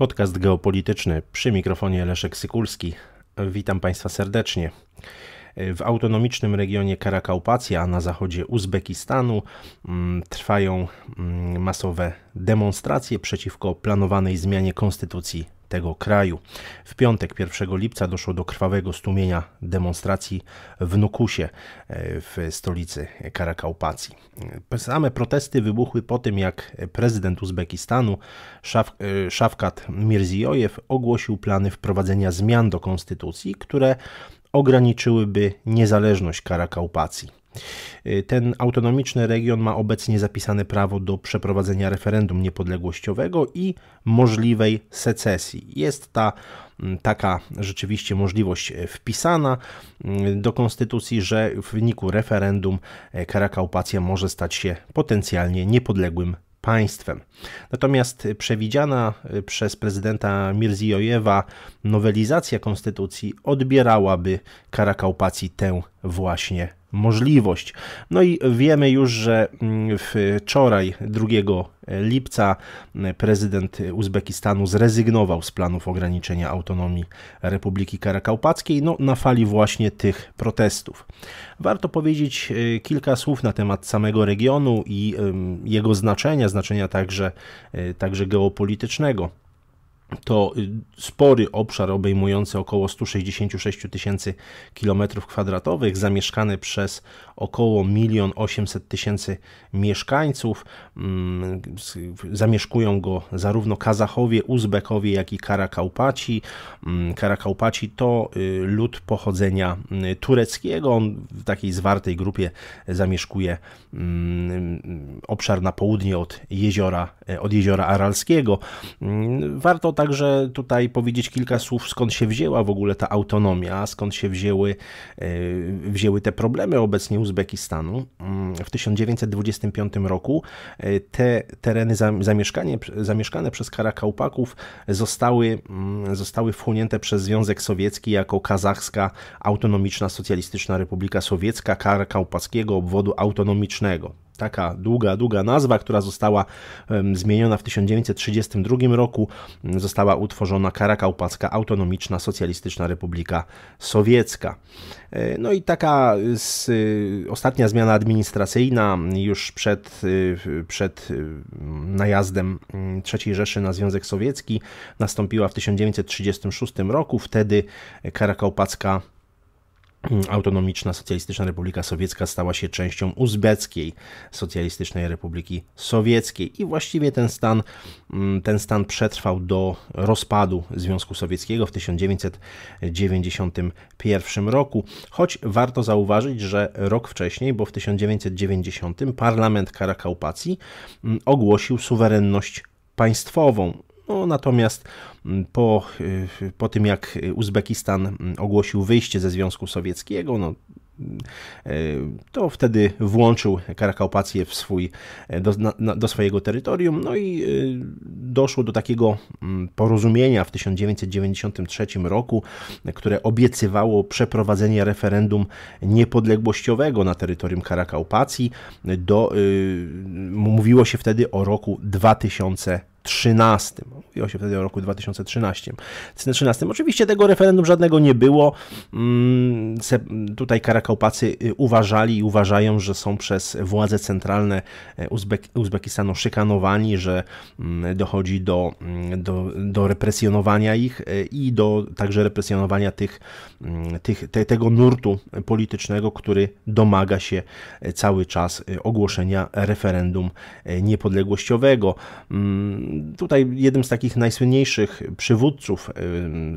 Podcast geopolityczny przy mikrofonie Leszek Sykulski. Witam Państwa serdecznie. W autonomicznym regionie Karakaupacja na zachodzie Uzbekistanu mm, trwają mm, masowe demonstracje przeciwko planowanej zmianie konstytucji tego kraju. W piątek 1 lipca doszło do krwawego stłumienia demonstracji w Nukusie e, w stolicy Karakałpacji. E, same protesty wybuchły po tym, jak prezydent Uzbekistanu Szaf e, Szafkat Mirzijojew ogłosił plany wprowadzenia zmian do konstytucji, które ograniczyłyby niezależność Karakaupacji. Y, ten autonomiczny region ma obecnie zapisane prawo do przeprowadzenia referendum niepodległościowego i możliwej secesji. Jest ta mm, taka rzeczywiście możliwość e, wpisana mm, do konstytucji, że w wyniku referendum e, Karakaupacja może stać się potencjalnie niepodległym państwem. Natomiast przewidziana y, przez prezydenta Mirziojewa nowelizacja konstytucji odbierałaby Karakałpacji tę właśnie możliwość. No i wiemy już, że mm, wczoraj, 2 lipca, mm, prezydent Uzbekistanu zrezygnował z planów ograniczenia autonomii Republiki Karakałpackiej no, na fali właśnie tych protestów. Warto powiedzieć e, kilka słów na temat samego regionu i jego znaczenia, znaczenia także, e, także geopolitycznego to y, spory obszar obejmujący około 166 tysięcy kilometrów kwadratowych, zamieszkany przez około 1 800 tysięcy mieszkańców. Mm, zamieszkują go zarówno Kazachowie, Uzbekowie, jak i Karakałpaci. Mm, Karakałpaci to y, lud pochodzenia y, tureckiego. On w takiej zwartej grupie zamieszkuje mm, obszar na południe od jeziora, od jeziora Aralskiego. Warto także tutaj powiedzieć kilka słów, skąd się wzięła w ogóle ta autonomia, skąd się wzięły, e, wzięły te problemy obecnie Uzbekistanu. Mm, w 1925 roku e, te tereny zamieszkane przez Karakałpaków zostały, mm, zostały wchłonięte przez Związek Sowiecki jako Kazachska Autonomiczna Socjalistyczna Republika Sowiecka Karakałpackiego Obwodu Autonomicznego taka długa, długa nazwa, która została zmieniona w 1932 roku. Została utworzona Karakałpacka Autonomiczna Socjalistyczna Republika Sowiecka. E, no i taka z, y, y, ostatnia zmiana administracyjna już przed, y, przed najazdem mm, III Rzeszy na Związek Sowiecki nastąpiła w 1936 roku. Wtedy Karakałpacka Autonomiczna Socjalistyczna Republika Sowiecka stała się częścią Uzbeckiej Socjalistycznej Republiki Sowieckiej i właściwie ten stan, mm, ten stan przetrwał do rozpadu Związku Sowieckiego w 1991 roku, choć warto zauważyć, że rok wcześniej, bo w 1990 parlament Karakaupacji mm, ogłosił suwerenność państwową no, natomiast mm, po, y, po tym, jak Uzbekistan mm, ogłosił wyjście ze Związku Sowieckiego, no, y, to wtedy włączył Karakałpację w swój, e, do, na, do, swojego terytorium, no i y, doszło do takiego mm, porozumienia w 1993 roku, które obiecywało przeprowadzenie referendum niepodległościowego na terytorium Karakałpacji. Do, mówiło się wtedy o roku 2000. 2013. Mówiło się wtedy o roku 2013. 2013. Oczywiście tego referendum żadnego nie było. Mm, tutaj Karakałpacy y, uważali i uważają, że są przez władze centralne e, Uzbek Uzbekistanu szykanowani, że mm, dochodzi do, mm, do, do represjonowania ich e, i do także represjonowania tych, tych, te, tego nurtu politycznego, który domaga się e, cały czas ogłoszenia referendum niepodległościowego. Tutaj jednym z takich najsłynniejszych przywódców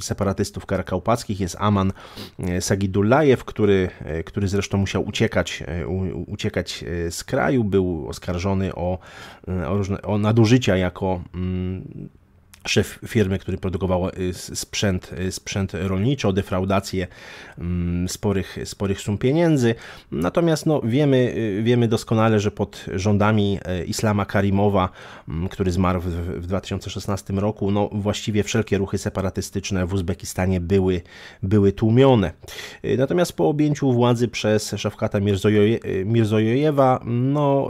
separatystów karakałpackich jest Aman e, Sagidullajew, który, e, który zresztą musiał uciekać, e, uciekać z kraju, był oskarżony o, o, różne, o nadużycia jako mm, szef firmy, który produkował y, sprzęt, y, sprzęt rolniczy, o defraudację mm, sporych, sporych sum pieniędzy. Natomiast no, wiemy, y, wiemy doskonale, że pod rządami Islama Karimowa, mm, który zmarł w, w 2016 roku, no, właściwie wszelkie ruchy separatystyczne w Uzbekistanie były, były tłumione. Natomiast po objęciu władzy przez Szafkata Mirzojojewa, no,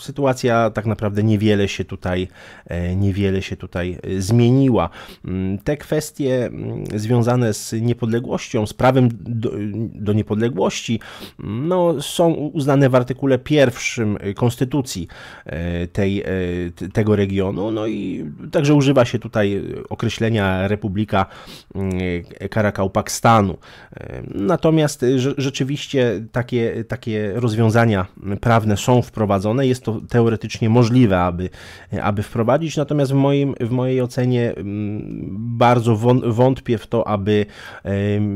sytuacja tak naprawdę niewiele się tutaj, e, niewiele się tutaj e, zmieniła. Mm, te kwestie mm, związane z niepodległością, z prawem do, do niepodległości, mm, no, są uznane w artykule pierwszym e, Konstytucji tej, tego regionu, no i także używa się tutaj określenia Republika Karakałpakstanu. Natomiast rzeczywiście takie, takie rozwiązania prawne są wprowadzone, jest to teoretycznie możliwe, aby, aby wprowadzić. Natomiast w, moim, w mojej ocenie mm, bardzo wątpię w to, aby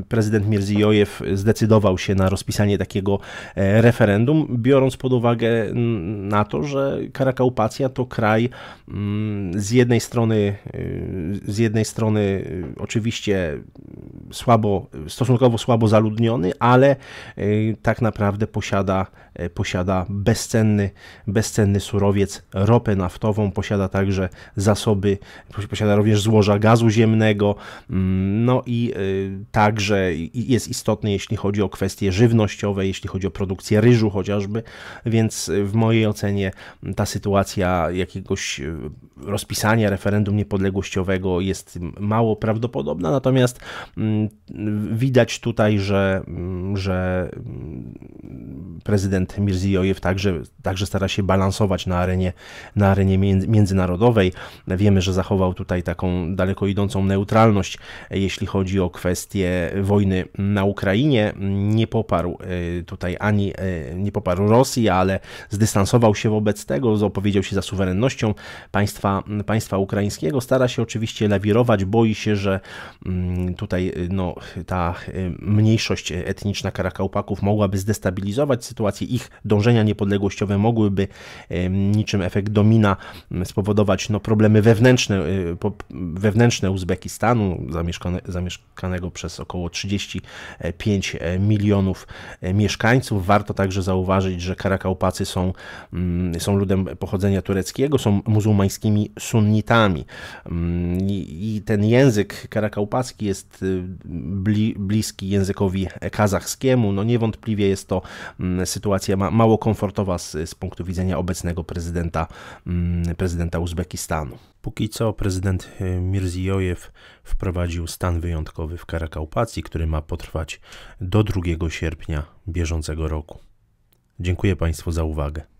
prezydent Mirzijojew zdecydował się na rozpisanie takiego e, referendum, biorąc pod uwagę mm, na to, że Karakaupacja to kraj mm, z jednej strony, y, z jednej strony y, oczywiście słabo, stosunkowo słabo zaludniony, ale y, tak naprawdę posiada, y, posiada bezcenny, bezcenny surowiec, ropę naftową, posiada także zasoby, posiada również złoża gazu ziemnego, mm, no i y, także jest istotny, jeśli chodzi o kwestie żywnościowe, jeśli chodzi o produkcję ryżu chociażby, więc w mojej ocenie ta sytuacja jakiegoś rozpisania referendum niepodległościowego jest mało prawdopodobna, natomiast mm, widać tutaj, że, mm, że prezydent Mirziyoyev także, także stara się balansować na arenie, na arenie międzynarodowej. Wiemy, że zachował tutaj taką daleko idącą neutralność, jeśli chodzi o kwestie wojny na Ukrainie. Nie poparł e, tutaj ani e, nie poparł Rosji, ale zdystansował się wobec tego, opowiedział się za suwerennością państwa, państwa ukraińskiego. Stara się oczywiście lawirować, boi się, że mm, tutaj e, no, ta mniejszość etniczna Karakałpaków mogłaby zdestabilizować wykorzystać sytuację. Ich dążenia niepodległościowe mogłyby niczym efekt domina spowodować no, problemy wewnętrzne, y, wewnętrzne Uzbekistanu, zamieszkane, zamieszkanego przez około 35 e, milionów e, mieszkańców. Warto także zauważyć, że Karakałpacy są, mm, są ludem pochodzenia tureckiego, są muzułmańskimi sunnitami. I ten język karakałpacki jest y, bliski językowi kazachskiemu. No niewątpliwie jest to mm, sytuacja mało komfortowa z, z punktu widzenia obecnego prezydenta, prezydenta Uzbekistanu. Póki co prezydent y, Mirziyoyev wprowadził stan wyjątkowy w Karakałpacji, który ma potrwać do 2 sierpnia bieżącego roku. Dziękuję Państwu za uwagę.